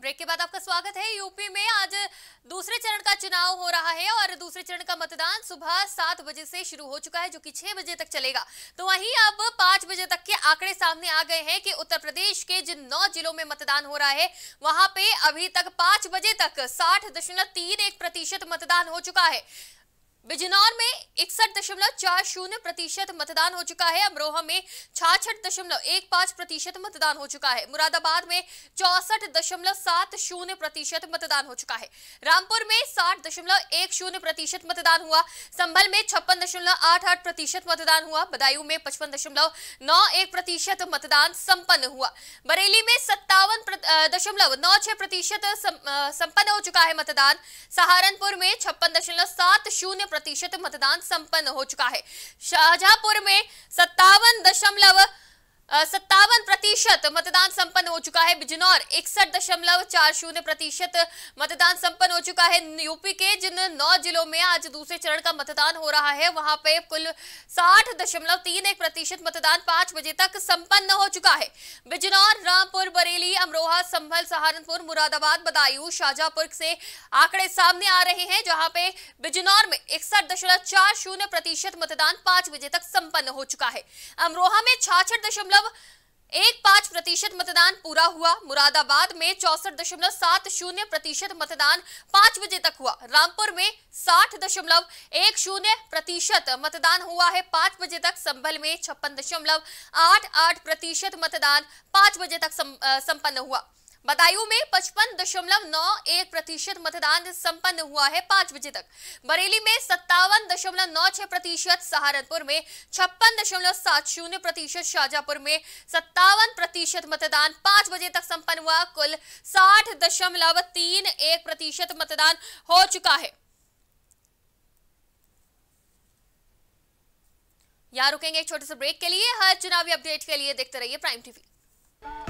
break के बाद आपका स्वागत है यूपी में आज दूसरे चरण का चुनाव हो रहा है और दूसरे चरण का मतदान सुबह सात बजे से शुरू हो चुका है जो कि छह बजे तक चलेगा तो वहीं अब पांच बजे तक के आंकड़े सामने आ गए हैं कि उत्तर प्रदेश के जिन नौ जिलों में मतदान हो रहा है वहां पे अभी तक पांच बजे तक साठ दशमलव तीन एक प्रतिशत मतदान हो चुका है बिजनौर में इकसठ दशमलव चार शून्य प्रतिशत मतदान हो चुका है अमरोहा में छाछठ दशमलव एक पांच प्रतिशत मतदान हो चुका है मुरादाबाद में चौसठ दशमलव सात शून्य प्रतिशत मतदान हो चुका है रामपुर में साठ दशमलव एक शून्य प्रतिशत मतदान हुआ संभल में छप्पन दशमलव आठ आठ प्रतिशत मतदान हुआ बदायूं में पचपन दशमलव नौ एक प्रतिशत मतदान संपन्न हुआ बरेली में सत्तावन दशमलव नौ छह प्रतिशत संपन्न हो चुका है मतदान सहारनपुर में छप्पन दशमलव सात शून्य प्रतिशत मतदान संपन्न हो चुका है शाहजहांपुर में सत्तावन दशमलव सत्तावन प्रतिशत मतदान संपन्न हो चुका है बिजनौर इकसठ दशमलव चार शून्य प्रतिशत मतदान संपन्न हो चुका है यूपी के जिन नौ जिलों में आज दूसरे चरण का मतदान हो रहा है वहां पे कुल साठ दशमलव तीन एक प्रतिशत मतदान पांच बजे तक संपन्न हो चुका है बिजनौर रामपुर बरेली अमरोहा संभल सहारनपुर मुरादाबाद बदायू शाहजहापुर से आंकड़े सामने आ रहे हैं जहां पे बिजनौर में इकसठ दशमलव चार शून्य प्रतिशत मतदान पांच बजे तक संपन्न हो चुका है अमरोहा में छाछठ दशमलव मतलब एक पांच प्रतिशत मतदान पूरा हुआ मुरादाबाद में चौसठ दशमलव सात शून्य प्रतिशत मतदान पांच बजे तक हुआ रामपुर में साठ दशमलव एक शून्य प्रतिशत मतदान हुआ है पांच बजे तक संभल में छप्पन दशमलव आठ आठ प्रतिशत मतदान पांच बजे तक संपन्न हुआ बदायूं में पचपन दशमलव नौ एक प्रतिशत मतदान संपन्न हुआ है पांच बजे तक बरेली में सत्तावन दशमलव नौ छह प्रतिशत सहारनपुर में छप्पन दशमलव सात शून्य प्रतिशत शाजापुर में सत्तावन प्रतिशत मतदान पांच बजे तक संपन्न हुआ कुल साठ दशमलव तीन एक प्रतिशत मतदान हो चुका है यहां रुकेंगे एक छोटे से ब्रेक के लिए हर चुनावी अपडेट के लिए देखते रहिए प्राइम टीवी